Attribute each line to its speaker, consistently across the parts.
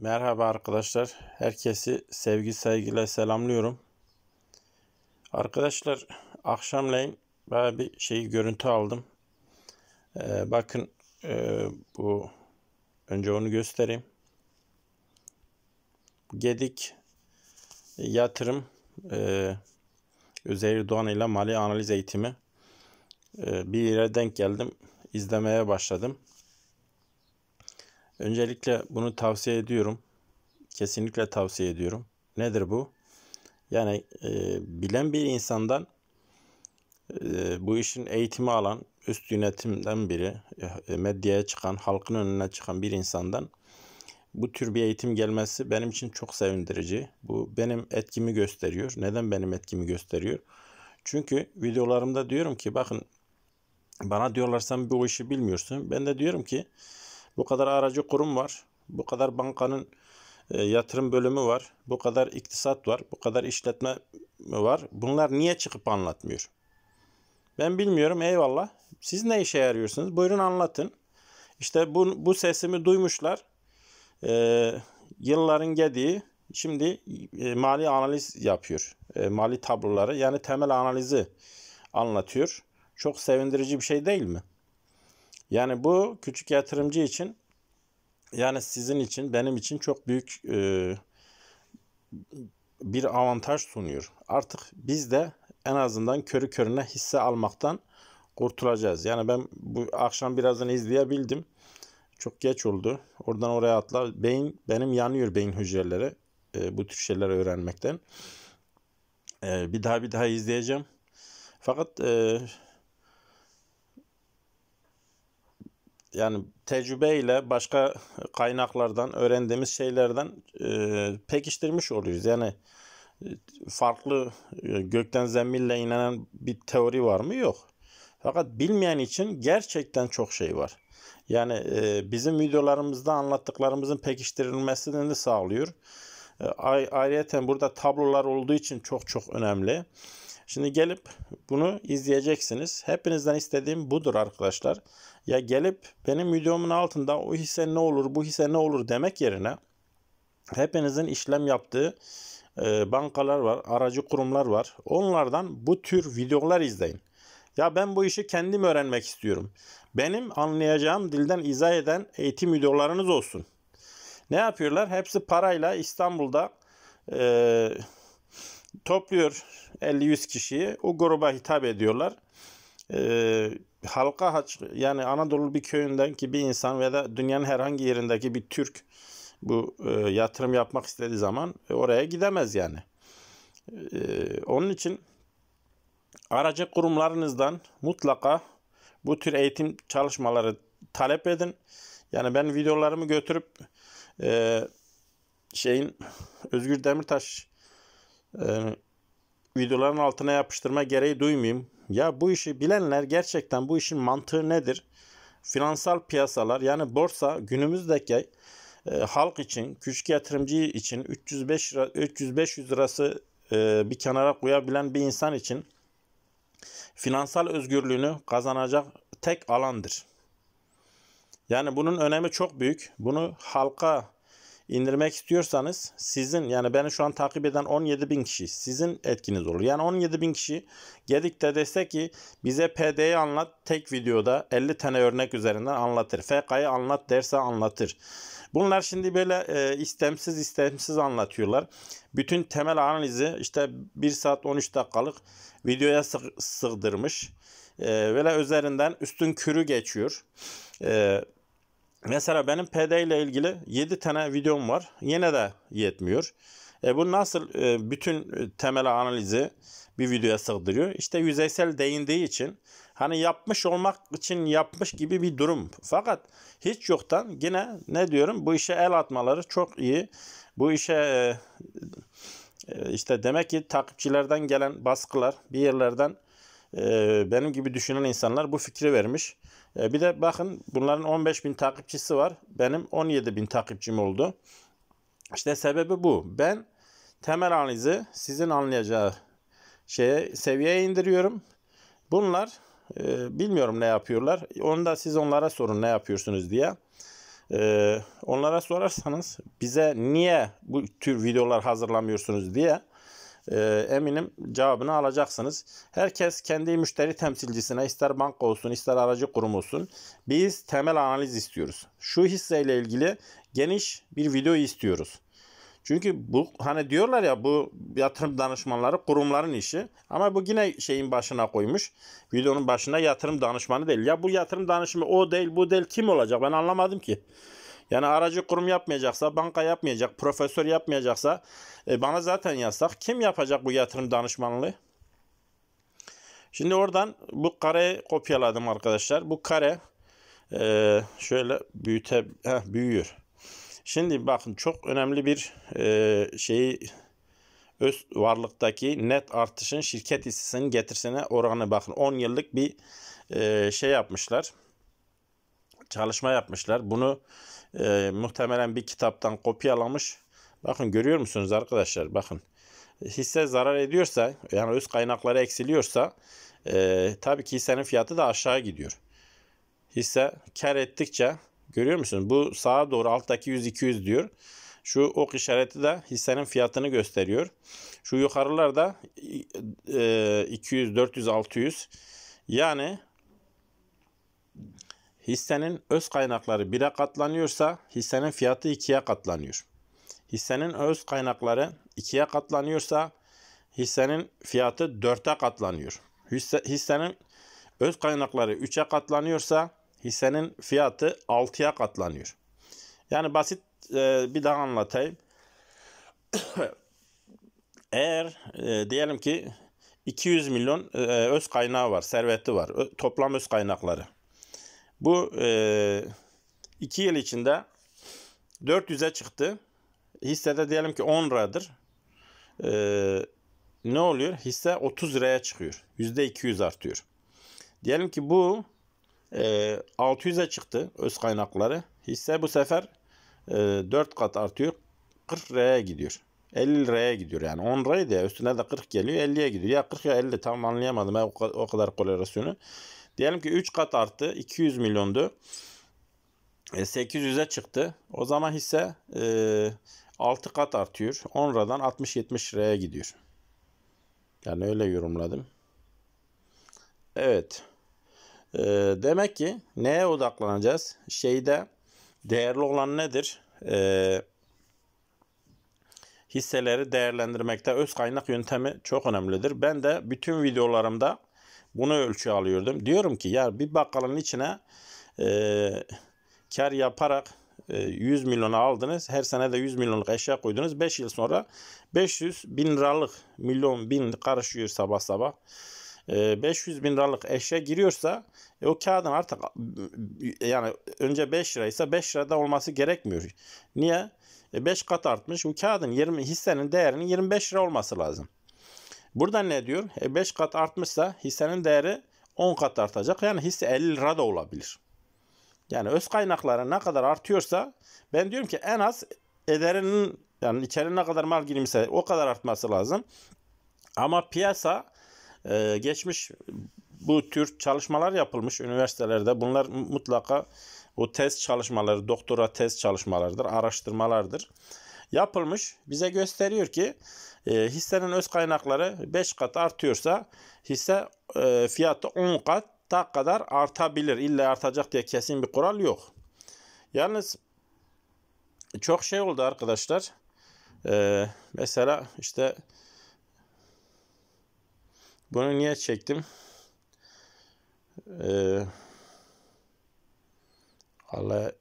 Speaker 1: Merhaba arkadaşlar. Herkesi sevgi saygıyla selamlıyorum. Arkadaşlar akşamleyin baya bir şeyi görüntü aldım. Ee, bakın e, bu önce onu göstereyim. Gedik yatırım e, Üzeyir Doğan ile mali analiz eğitimi e, bir yere denk geldim. izlemeye başladım. Öncelikle bunu tavsiye ediyorum. Kesinlikle tavsiye ediyorum. Nedir bu? Yani e, bilen bir insandan e, bu işin eğitimi alan üst yönetimden biri, e, medyaya çıkan, halkın önüne çıkan bir insandan bu tür bir eğitim gelmesi benim için çok sevindirici. Bu benim etkimi gösteriyor. Neden benim etkimi gösteriyor? Çünkü videolarımda diyorum ki bakın bana diyorlar sen bu işi bilmiyorsun. Ben de diyorum ki bu kadar aracı kurum var. Bu kadar bankanın e, yatırım bölümü var. Bu kadar iktisat var. Bu kadar işletme var. Bunlar niye çıkıp anlatmıyor? Ben bilmiyorum eyvallah. Siz ne işe yarıyorsunuz? Buyurun anlatın. İşte bu, bu sesimi duymuşlar. E, yılların gediği şimdi e, mali analiz yapıyor. E, mali tabloları yani temel analizi anlatıyor. Çok sevindirici bir şey değil mi? Yani bu küçük yatırımcı için yani sizin için benim için çok büyük e, bir avantaj sunuyor. Artık biz de en azından körü körüne hisse almaktan kurtulacağız. Yani ben bu akşam birazını izleyebildim. Çok geç oldu. Oradan oraya atlar. Beyin benim yanıyor beyin hücreleri. E, bu tür şeyler öğrenmekten. E, bir daha bir daha izleyeceğim. Fakat e, yani tecrübeyle başka kaynaklardan öğrendiğimiz şeylerden e, pekiştirmiş oluyoruz. Yani e, farklı e, gökten zemmille inen bir teori var mı? Yok. Fakat bilmeyen için gerçekten çok şey var. Yani bizim videolarımızda anlattıklarımızın pekiştirilmesini de sağlıyor. E, ayrıca burada tablolar olduğu için çok çok önemli. Şimdi gelip bunu izleyeceksiniz. Hepinizden istediğim budur arkadaşlar. Ya gelip benim videomun altında o hisse ne olur bu hisse ne olur demek yerine hepinizin işlem yaptığı e, bankalar var, aracı kurumlar var. Onlardan bu tür videolar izleyin. Ya ben bu işi kendim öğrenmek istiyorum. Benim anlayacağım dilden izah eden eğitim videolarınız olsun. Ne yapıyorlar? Hepsi parayla İstanbul'da e, topluyor 50-100 kişiyi. O gruba hitap ediyorlar. E, halka haç yani Anadolu bir köyünden ki bir insan veya da dünyanın herhangi yerindeki bir Türk bu e, yatırım yapmak istediği zaman e, oraya gidemez yani. E, onun için aracı kurumlarınızdan mutlaka bu tür eğitim çalışmaları talep edin. Yani ben videolarımı götürüp e, şeyin Özgür Demirtaş e, videoların altına yapıştırma gereği duymayayım. Ya bu işi bilenler gerçekten bu işin mantığı nedir? Finansal piyasalar yani borsa günümüzdeki e, halk için, küçük yatırımcı için 305 lira, 300-500 lirası e, bir kenara koyabilen bir insan için finansal özgürlüğünü kazanacak tek alandır. Yani bunun önemi çok büyük. Bunu halka indirmek istiyorsanız sizin yani beni şu an takip eden 17 bin kişi sizin etkiniz olur. Yani 17 bin kişi Gedik'te dese ki bize PD'yi anlat tek videoda 50 tane örnek üzerinden anlatır. FK'yı anlat derse anlatır. Bunlar şimdi böyle e, istemsiz istemsiz anlatıyorlar. Bütün temel analizi işte 1 saat 13 dakikalık videoya sığdırmış. E, böyle üzerinden üstün kürü geçiyor. E, Mesela benim PD ile ilgili 7 tane videom var. Yine de yetmiyor. E bu nasıl e, bütün temel analizi bir videoya sığdırıyor? İşte yüzeysel değindiği için hani yapmış olmak için yapmış gibi bir durum. Fakat hiç yoktan yine ne diyorum bu işe el atmaları çok iyi. Bu işe e, e işte demek ki takipçilerden gelen baskılar bir yerlerden e, benim gibi düşünen insanlar bu fikri vermiş. E, bir de bakın bunların 15 bin takipçisi var. Benim 17 bin takipçim oldu. İşte sebebi bu. Ben temel analizi sizin anlayacağı şeye seviyeye indiriyorum. Bunlar e, bilmiyorum ne yapıyorlar. Onu da siz onlara sorun ne yapıyorsunuz diye. E, onlara sorarsanız bize niye bu tür videolar hazırlamıyorsunuz diye ee, eminim cevabını alacaksınız. Herkes kendi müşteri temsilcisine ister banka olsun ister aracı kurum olsun biz temel analiz istiyoruz. Şu hisseyle ilgili geniş bir video istiyoruz. Çünkü bu hani diyorlar ya bu yatırım danışmanları kurumların işi. Ama bu yine şeyin başına koymuş. Videonun başına yatırım danışmanı değil. Ya bu yatırım danışmanı o değil bu değil kim olacak ben anlamadım ki. Yani aracı kurum yapmayacaksa, banka yapmayacak, profesör yapmayacaksa e, bana zaten yasak. Kim yapacak bu yatırım danışmanlığı? Şimdi oradan bu kareyi kopyaladım arkadaşlar. Bu kare e, şöyle büyüte, heh, büyüyor. Şimdi bakın çok önemli bir e, şeyi öz varlıktaki net artışın şirket hissesinin getirsine oranı bakın 10 yıllık bir e, şey yapmışlar. Çalışma yapmışlar. Bunu e, muhtemelen bir kitaptan kopyalamış. Bakın görüyor musunuz arkadaşlar? Bakın hisse zarar ediyorsa yani öz kaynakları eksiliyorsa e, tabii ki hissenin fiyatı da aşağı gidiyor. Hisse kar ettikçe görüyor musunuz? Bu sağa doğru alttaki 100-200 diyor. Şu ok işareti de hissenin fiyatını gösteriyor. Şu yukarılarda e, 200, 400, 600 yani Hissenin öz kaynakları 1'e katlanıyorsa hissenin fiyatı 2'ye katlanıyor. Hissenin öz kaynakları 2'ye katlanıyorsa hissenin fiyatı 4'e katlanıyor. Hisse, hissenin öz kaynakları 3'e katlanıyorsa hissenin fiyatı 6'ya katlanıyor. Yani basit e, bir daha anlatayım. Eğer e, diyelim ki 200 milyon e, öz kaynağı var, serveti var, toplam öz kaynakları. Bu e, iki yıl içinde 400'e çıktı. Hissede diyelim ki 10 liradır. E, ne oluyor? Hisse 30 liraya çıkıyor. %200 artıyor. Diyelim ki bu e, 600'e çıktı öz kaynakları. Hisse bu sefer e, 4 kat artıyor. 40 liraya gidiyor. 50 liraya gidiyor yani. 10 liraydı ya üstüne de 40 geliyor 50'ye gidiyor. Ya 40 ya 50 tam anlayamadım ben o kadar korelasyonu. Diyelim ki 3 kat arttı. 200 milyondu. 800'e çıktı. O zaman hisse e, 6 kat artıyor. 10 liradan 60-70 liraya gidiyor. Yani öyle yorumladım. Evet. E, demek ki neye odaklanacağız? Şeyde değerli olan nedir? E, hisseleri değerlendirmekte öz kaynak yöntemi çok önemlidir. Ben de bütün videolarımda bunu ölçü alıyordum. Diyorum ki ya bir bakkalın içine e, kar yaparak 100 e, milyona aldınız. Her sene de 100 milyonluk eşya koydunuz. 5 yıl sonra 500 bin liralık milyon bin karışıyor sabah sabah. 500 e, bin liralık eşya giriyorsa e, o kağıdın artık yani önce 5 liraysa 5 lirada olması gerekmiyor. Niye? E, 5 kat artmış. O kağıdın 20 hissenin değerinin 25 lira olması lazım. Burada ne diyor? 5 e kat artmışsa hissenin değeri 10 kat artacak. Yani hisse 50 lira da olabilir. Yani öz kaynakları ne kadar artıyorsa ben diyorum ki en az ederinin yani içeri ne kadar mal girmişse o kadar artması lazım. Ama piyasa e, geçmiş bu tür çalışmalar yapılmış üniversitelerde. Bunlar mutlaka bu test çalışmaları, doktora test çalışmalardır, araştırmalardır. Yapılmış bize gösteriyor ki e, hissenin öz kaynakları 5 kat artıyorsa hisse e, fiyatı 10 kat ta kadar artabilir. İlla artacak diye kesin bir kural yok. Yalnız çok şey oldu arkadaşlar. E, mesela işte bunu niye çektim? Eee Allah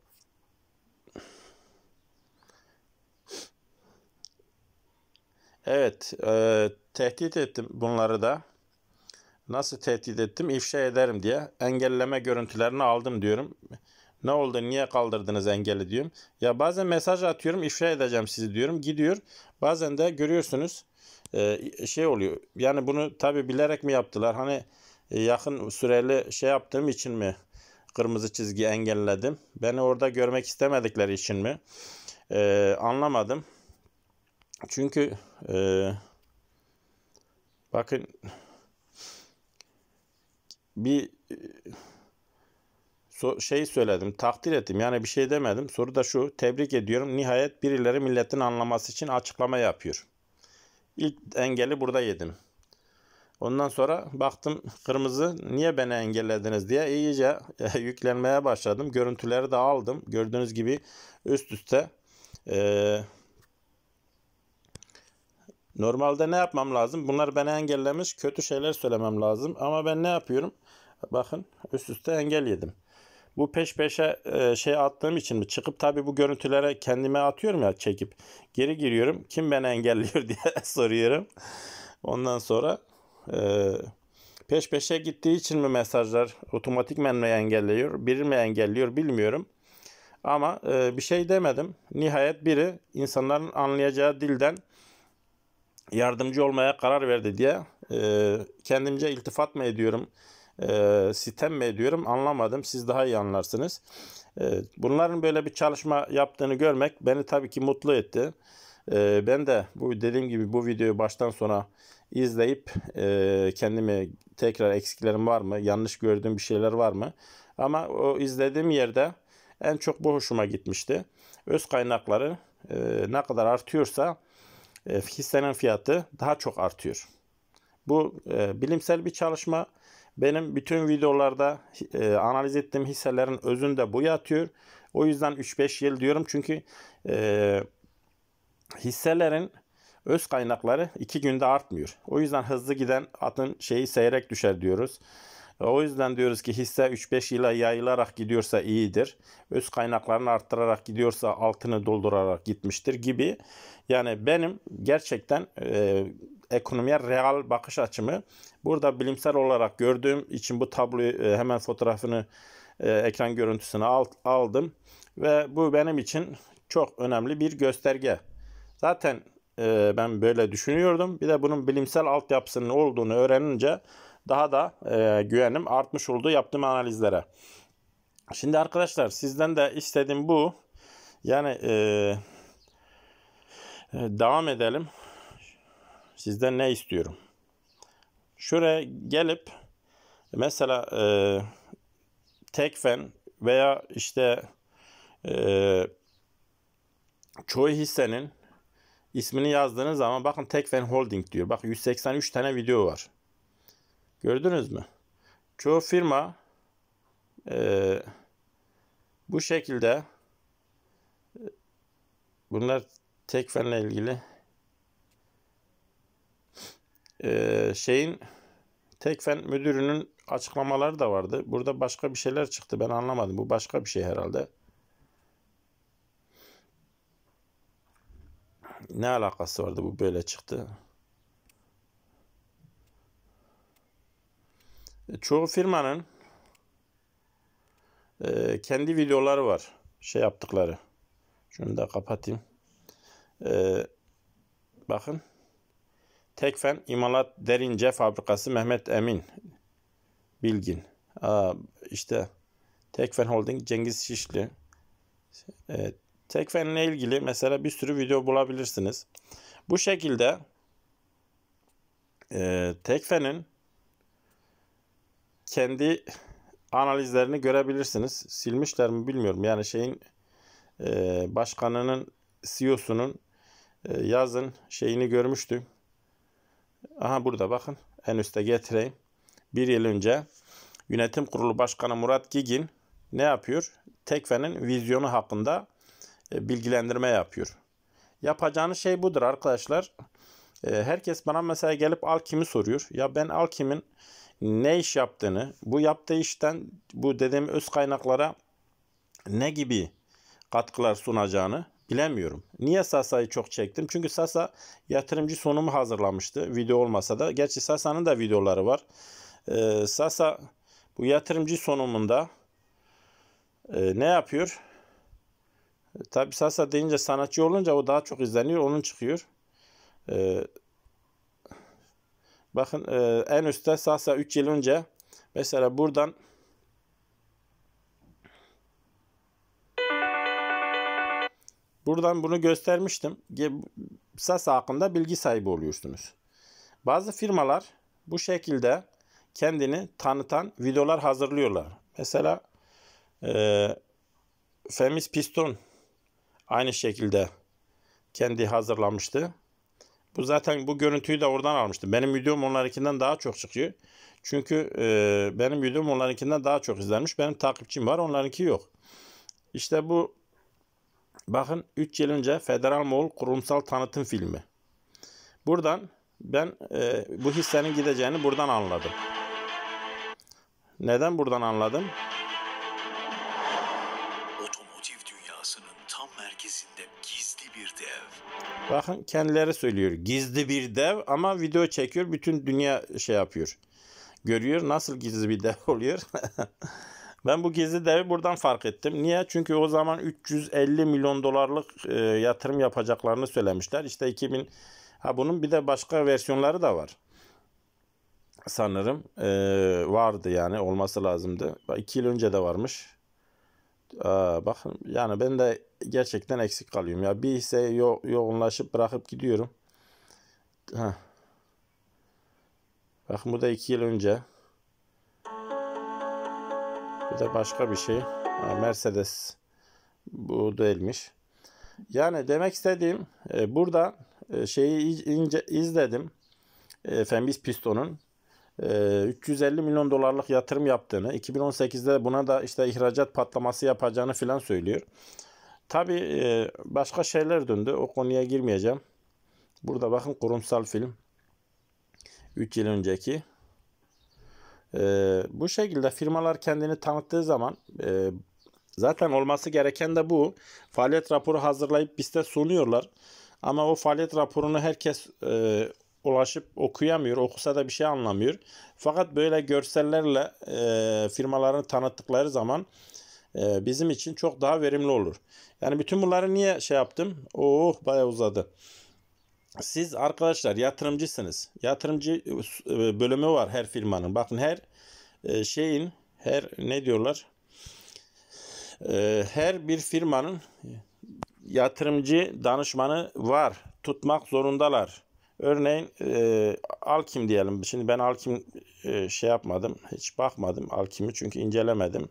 Speaker 1: Evet, e, tehdit ettim bunları da. Nasıl tehdit ettim? İfşa ederim diye. Engelleme görüntülerini aldım diyorum. Ne oldu? Niye kaldırdınız engeli diyorum. Ya bazen mesaj atıyorum, ifşa edeceğim sizi diyorum. Gidiyor. Bazen de görüyorsunuz e, şey oluyor. Yani bunu tabi bilerek mi yaptılar? Hani e, yakın süreli şey yaptığım için mi kırmızı çizgi engelledim? Beni orada görmek istemedikleri için mi? E, anlamadım. Çünkü e, bakın bir so, şey söyledim, takdir ettim. Yani bir şey demedim. Soru da şu, tebrik ediyorum. Nihayet birileri milletin anlaması için açıklama yapıyor. İlk engeli burada yedim. Ondan sonra baktım kırmızı niye beni engellediniz diye iyice yüklenmeye başladım. Görüntüleri de aldım. Gördüğünüz gibi üst üste e, Normalde ne yapmam lazım? Bunlar beni engellemiş. Kötü şeyler söylemem lazım. Ama ben ne yapıyorum? Bakın üst üste engel yedim. Bu peş peşe e, şey attığım için mi? Çıkıp tabii bu görüntülere kendime atıyorum ya çekip. Geri giriyorum. Kim beni engelliyor diye soruyorum. Ondan sonra e, peş peşe gittiği için mi mesajlar otomatikmen mi engelliyor? Biri mi engelliyor bilmiyorum. Ama e, bir şey demedim. Nihayet biri insanların anlayacağı dilden yardımcı olmaya karar verdi diye e, kendimce iltifat mı ediyorum, e, sitem mi ediyorum anlamadım. Siz daha iyi anlarsınız. E, bunların böyle bir çalışma yaptığını görmek beni tabii ki mutlu etti. E, ben de bu dediğim gibi bu videoyu baştan sona izleyip e, kendimi tekrar eksiklerim var mı, yanlış gördüğüm bir şeyler var mı? Ama o izlediğim yerde en çok bu hoşuma gitmişti. Öz kaynakları e, ne kadar artıyorsa e, fiyatı daha çok artıyor. Bu e, bilimsel bir çalışma. Benim bütün videolarda e, analiz ettiğim hisselerin özünde bu yatıyor. O yüzden 3-5 yıl diyorum çünkü e, hisselerin öz kaynakları 2 günde artmıyor. O yüzden hızlı giden atın şeyi seyrek düşer diyoruz. O yüzden diyoruz ki hisse 3-5 yıla yayılarak gidiyorsa iyidir. Öz kaynaklarını arttırarak gidiyorsa altını doldurarak gitmiştir gibi. Yani benim gerçekten e, ekonomiye real bakış açımı burada bilimsel olarak gördüğüm için bu tabloyu e, hemen fotoğrafını e, ekran görüntüsünü alt, aldım. Ve bu benim için çok önemli bir gösterge. Zaten e, ben böyle düşünüyordum. Bir de bunun bilimsel altyapısının olduğunu öğrenince daha da e, güvenim artmış oldu yaptığım analizlere. Şimdi arkadaşlar sizden de istediğim bu. Yani e, e devam edelim. Sizden ne istiyorum? Şuraya gelip mesela e, tekfen veya işte e, çoğu hissenin ismini yazdığınız zaman bakın Tekfen Holding diyor. Bak 183 tane video var. Gördünüz mü? Çoğu firma e, bu şekilde e, bunlar tek fenle ilgili e, şeyin tek fen müdürünün açıklamaları da vardı. Burada başka bir şeyler çıktı. Ben anlamadım. Bu başka bir şey herhalde. Ne alakası vardı bu böyle çıktı? çoğu firmanın e, kendi videoları var. Şey yaptıkları. Şunu da kapatayım. E, bakın. Tekfen İmalat Derince Fabrikası Mehmet Emin Bilgin. Aa, işte Tekfen Holding Cengiz Şişli. E, ile ilgili mesela bir sürü video bulabilirsiniz. Bu şekilde e, Tekfen'in kendi analizlerini görebilirsiniz. Silmişler mi bilmiyorum. Yani şeyin e, başkanının CEO'sunun e, yazın şeyini görmüştüm. Aha burada bakın. En üste getireyim. Bir yıl önce yönetim kurulu başkanı Murat Gigin ne yapıyor? Tekfe'nin vizyonu hakkında e, bilgilendirme yapıyor. Yapacağınız şey budur arkadaşlar. E, herkes bana mesela gelip Alkim'i soruyor. Ya ben Alkim'in ne iş yaptığını, bu yaptığı işten bu dediğim öz kaynaklara ne gibi katkılar sunacağını bilemiyorum. Niye Sasa'yı çok çektim? Çünkü Sasa yatırımcı sunumu hazırlamıştı video olmasa da. Gerçi Sasa'nın da videoları var. Ee, Sasa bu yatırımcı sunumunda e, ne yapıyor? E, Tabi Sasa deyince sanatçı olunca o daha çok izleniyor. Onun çıkıyor. Ee, Bakın e, en üstte sasa 3 yıl önce mesela buradan Buradan bunu göstermiştim. Sasa hakkında bilgi sahibi oluyorsunuz. Bazı firmalar bu şekilde kendini tanıtan videolar hazırlıyorlar. Mesela e, Femis Piston aynı şekilde kendi hazırlamıştı. Bu zaten bu görüntüyü de oradan almıştım. Benim videom onlarınkinden daha çok çıkıyor. Çünkü e, benim videom onlarınkinden daha çok izlenmiş. Benim takipçim var onlarınki yok. İşte bu bakın 3 yıl önce Federal Mall kurumsal tanıtım filmi. Buradan ben e, bu hissenin gideceğini buradan anladım. Neden buradan anladım? Bakın kendileri söylüyor. Gizli bir dev ama video çekiyor. Bütün dünya şey yapıyor. Görüyor nasıl gizli bir dev oluyor. ben bu gizli devi buradan fark ettim. Niye? Çünkü o zaman 350 milyon dolarlık e, yatırım yapacaklarını söylemişler. İşte 2000 ha bunun bir de başka versiyonları da var. Sanırım e, vardı yani olması lazımdı. 2 yıl önce de varmış. Aa, ee, bakın yani ben de gerçekten eksik kalıyorum. Ya bir hisseye yo yoğunlaşıp bırakıp gidiyorum. Heh. Bakın bu da iki yıl önce. Bu da başka bir şey. Ha, Mercedes bu değilmiş. Yani demek istediğim e, burada e, şeyi ince izledim. E, Fembis pistonun 350 ee, milyon dolarlık yatırım yaptığını, 2018'de buna da işte ihracat patlaması yapacağını filan söylüyor. Tabi e, başka şeyler döndü. O konuya girmeyeceğim. Burada bakın kurumsal film. 3 yıl önceki. Ee, bu şekilde firmalar kendini tanıttığı zaman e, zaten olması gereken de bu. Faaliyet raporu hazırlayıp bizde sunuyorlar. Ama o faaliyet raporunu herkes e, ulaşıp okuyamıyor. Okusa da bir şey anlamıyor. Fakat böyle görsellerle e, firmalarını tanıttıkları zaman e, bizim için çok daha verimli olur. Yani bütün bunları niye şey yaptım? Oh bayağı uzadı. Siz arkadaşlar yatırımcısınız. Yatırımcı e, e, bölümü var her firmanın. Bakın her e, şeyin her ne diyorlar? Her bir firmanın yatırımcı danışmanı var. Tutmak zorundalar. Örneğin e, Alkim diyelim. Şimdi ben Alkim e, şey yapmadım. Hiç bakmadım Alkim'i çünkü incelemedim.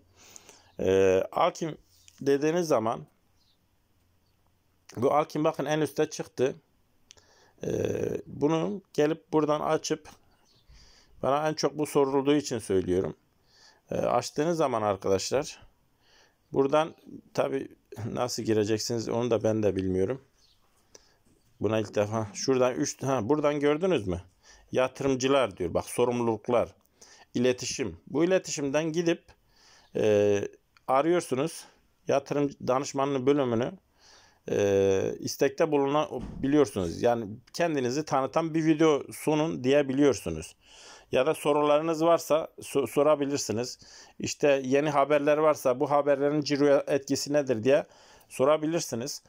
Speaker 1: E, Alkim dediğiniz zaman bu Alkim bakın en üste çıktı. E, bunu gelip buradan açıp bana en çok bu sorulduğu için söylüyorum. E, açtığınız zaman arkadaşlar buradan tabi nasıl gireceksiniz onu da ben de bilmiyorum. Buna ilk defa şuradan 3 ha buradan gördünüz mü? Yatırımcılar diyor. Bak sorumluluklar. iletişim. Bu iletişimden gidip e, arıyorsunuz yatırım danışmanlığı bölümünü e, istekte bulunabiliyorsunuz. Yani kendinizi tanıtan bir video sunun diyebiliyorsunuz. Ya da sorularınız varsa so- sorabilirsiniz. İşte yeni haberler varsa bu haberlerin ciro etkisi nedir diye sorabilirsiniz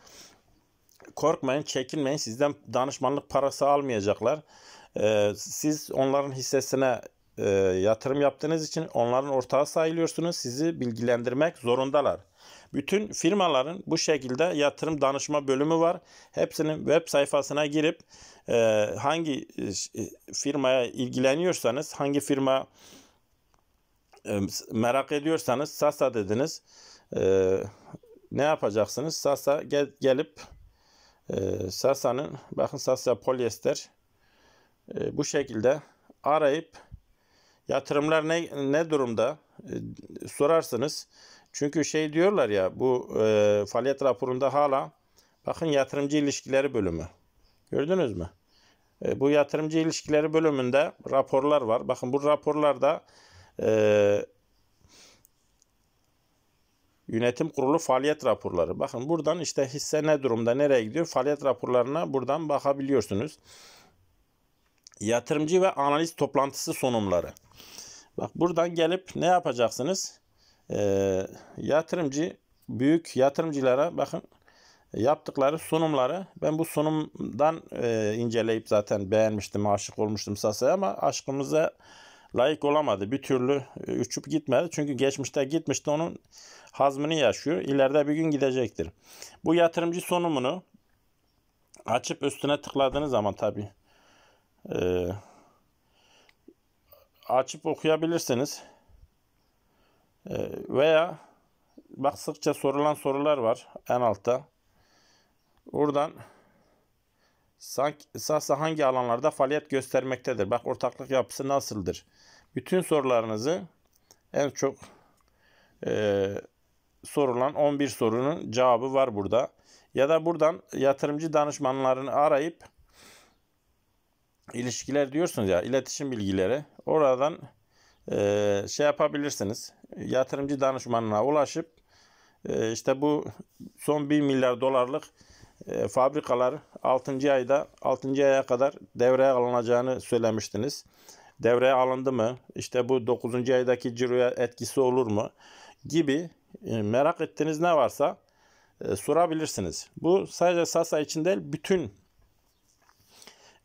Speaker 1: korkmayın, çekinmeyin. Sizden danışmanlık parası almayacaklar. Ee, siz onların hissesine e, yatırım yaptığınız için onların ortağı sayılıyorsunuz. Sizi bilgilendirmek zorundalar. Bütün firmaların bu şekilde yatırım danışma bölümü var. Hepsinin web sayfasına girip e, hangi e, e, firmaya ilgileniyorsanız, hangi firma e, merak ediyorsanız Sasa dediniz. E, ne yapacaksınız? Sasa gel, gelip ee, Sasa'nın bakın Sasa polyester ee, bu şekilde arayıp yatırımlar ne, ne durumda ee, sorarsınız. Çünkü şey diyorlar ya bu e, faaliyet raporunda hala bakın yatırımcı ilişkileri bölümü. Gördünüz mü? bu yatırımcı ilişkileri bölümünde raporlar var. Bakın bu raporlarda e, Yönetim kurulu faaliyet raporları. Bakın buradan işte hisse ne durumda, nereye gidiyor faaliyet raporlarına buradan bakabiliyorsunuz. Yatırımcı ve analiz toplantısı sunumları. Bak buradan gelip ne yapacaksınız? Ee, yatırımcı, büyük yatırımcılara bakın yaptıkları sunumları ben bu sunumdan e, inceleyip zaten beğenmiştim, aşık olmuştum Sasa'ya ama aşkımıza layık olamadı. Bir türlü e, uçup gitmedi. Çünkü geçmişte gitmişti onun hazmını yaşıyor. İleride bir gün gidecektir. Bu yatırımcı sonumunu açıp üstüne tıkladığınız zaman tabi e, açıp okuyabilirsiniz. E, veya bak sıkça sorulan sorular var en altta. Oradan Sasa hangi alanlarda faaliyet göstermektedir? Bak ortaklık yapısı nasıldır? Bütün sorularınızı en çok e, sorulan 11 sorunun cevabı var burada. Ya da buradan yatırımcı danışmanlarını arayıp ilişkiler diyorsunuz ya iletişim bilgileri oradan e, şey yapabilirsiniz. Yatırımcı danışmanına ulaşıp e, işte bu son 1 milyar dolarlık e, fabrikalar 6. ayda 6. aya kadar devreye alınacağını söylemiştiniz. Devreye alındı mı? İşte bu 9. aydaki ciroya etkisi olur mu? Gibi e, merak ettiğiniz ne varsa e, sorabilirsiniz. Bu sadece Sasa için değil bütün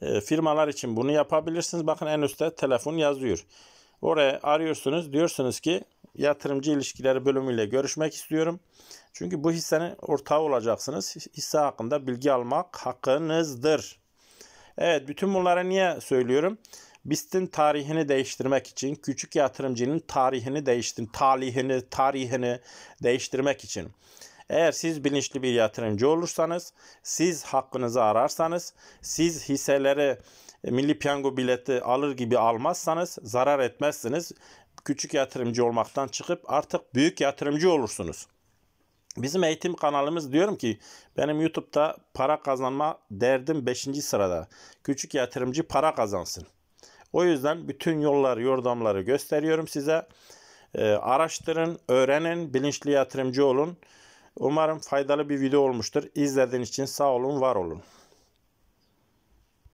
Speaker 1: e, firmalar için bunu yapabilirsiniz. Bakın en üstte telefon yazıyor. Oraya arıyorsunuz diyorsunuz ki yatırımcı ilişkileri bölümüyle görüşmek istiyorum. Çünkü bu hissenin ortağı olacaksınız. Hisse hakkında bilgi almak hakkınızdır. Evet bütün bunları niye söylüyorum? BIST'in tarihini değiştirmek için, küçük yatırımcının tarihini değiştir, talihini, tarihini değiştirmek için. Eğer siz bilinçli bir yatırımcı olursanız, siz hakkınızı ararsanız, siz hisseleri e, milli piyango bileti alır gibi almazsanız zarar etmezsiniz küçük yatırımcı olmaktan çıkıp artık büyük yatırımcı olursunuz. Bizim eğitim kanalımız diyorum ki benim YouTube'da para kazanma derdim 5. sırada. Küçük yatırımcı para kazansın. O yüzden bütün yolları, yordamları gösteriyorum size. Ee, araştırın, öğrenin, bilinçli yatırımcı olun. Umarım faydalı bir video olmuştur. İzlediğiniz için sağ olun, var olun.